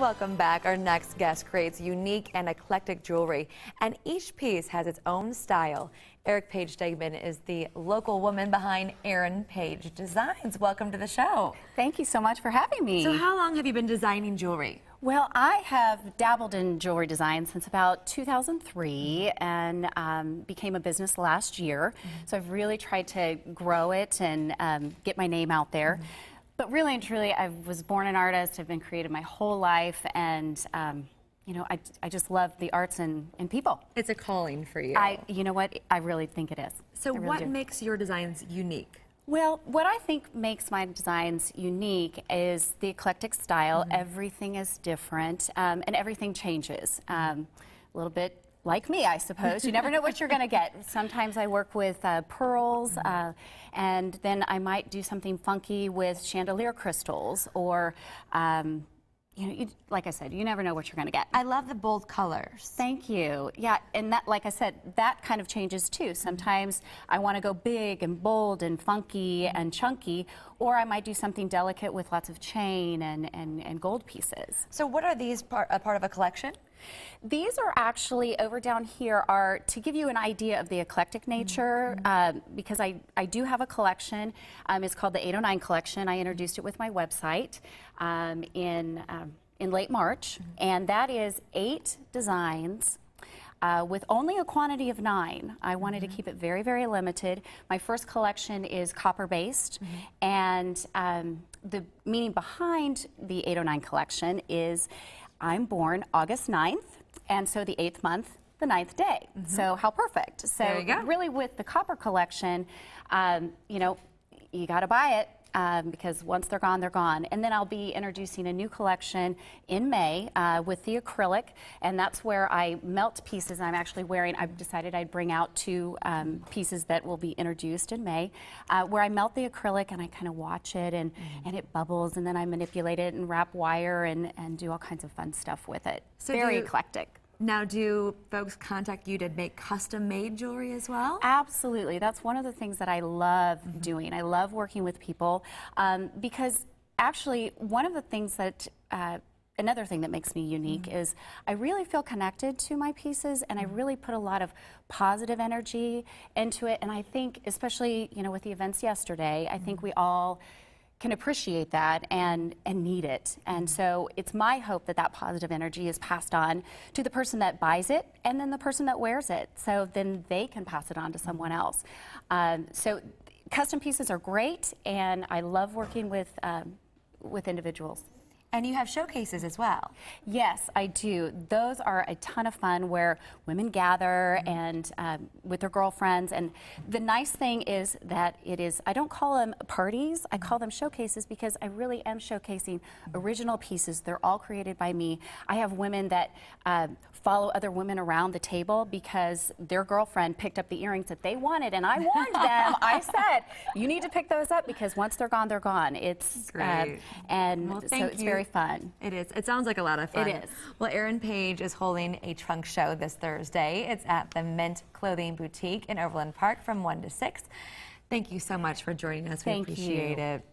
Welcome back. Our next guest creates unique and eclectic jewelry, and each piece has its own style. Eric Page Stegman is the local woman behind Erin Page Designs. Welcome to the show. Thank you so much for having me. So, how long have you been designing jewelry? Well, I have dabbled in jewelry design since about 2003 and um, became a business last year. Mm -hmm. So I've really tried to grow it and um, get my name out there. Mm -hmm. But really and truly, I was born an artist. I've been creative my whole life, and um, you know, I, I just love the arts and, and people. It's a calling for you. I, you know what? I really think it is. So, really what do. makes your designs unique? Well, what I think makes my designs unique is the eclectic style. Mm -hmm. Everything is different, um, and everything changes. Um, a little bit like me, I suppose. You never know what you're going to get. Sometimes I work with uh, pearls, uh, and then I might do something funky with chandelier crystals or. Um, you know, you, like I said, you never know what you're going to get. I love the bold colors. Thank you. Yeah, and that, like I said, that kind of changes too. Sometimes I want to go big and bold and funky and chunky, or I might do something delicate with lots of chain and, and, and gold pieces. So, what are these part, part of a collection? These are actually over down here are to give you an idea of the eclectic nature mm -hmm. because I, I do have a collection. Um, it's called the 809 Collection. I introduced it with my website um, in, um, in late March, mm -hmm. and that is eight designs. Uh, with only a quantity of nine. I wanted mm -hmm. to mm-hmm. keep it very, very limited. My first collection is copper based, mm-hmm. and um, the meaning behind the 809 collection is I'm born August 9th, and so the eighth month the ninth day. Mm -hmm. So how perfect. So really with the copper collection, um, you know, you got to buy it um, because once they're gone, they're gone. And then I'll be introducing a new collection in May uh, with the acrylic, and that's where I melt pieces. I'm actually wearing, I've decided I'd bring out two um, pieces that will be introduced in May, uh, where I melt the acrylic and I kind of watch it and, mm. and it bubbles, and then I manipulate it and wrap wire and, and do all kinds of fun stuff with it. So Very you, eclectic. Now, do folks contact you to make custom made jewelry as well? Absolutely. That's one of the things that I love mm -hmm. doing. I love working with people um, because actually, one of the things that uh, Another thing that makes me unique mm -hmm. is I really feel connected to my pieces and I mm-hmm. really put a lot of positive energy into it. And I think, especially, you know, with the events yesterday, I mm -hmm. think mm-hmm. we all can appreciate that and, and need it. And so it's my hope that that positive energy is passed on to the person that buys it and then the person that wears it. So then they can pass it on to someone else. Um, so custom pieces are great, and I love working with, um, with individuals. And you have showcases as well. Yes, I do. Those are a ton of fun where women gather mm -hmm. and um, with their girlfriends. And the nice thing is that it is, I don't call them parties, I call mm-hmm. them showcases because I really am showcasing original pieces. They're all created by me. I have women that uh, follow other women around the table because their girlfriend picked up the earrings that they wanted. And I warned them, I said, you need to pick those up because once they're gone, they're gone. It's, um, Great. Uh, and well, so it's you. very very fun. It is. It sounds like a lot of fun. It is. Well, Erin Page is holding a trunk show this Thursday. It's at the Mint Clothing Boutique in Overland Park from 1 to 6. Thank you so much for joining us. Thank we appreciate you. it.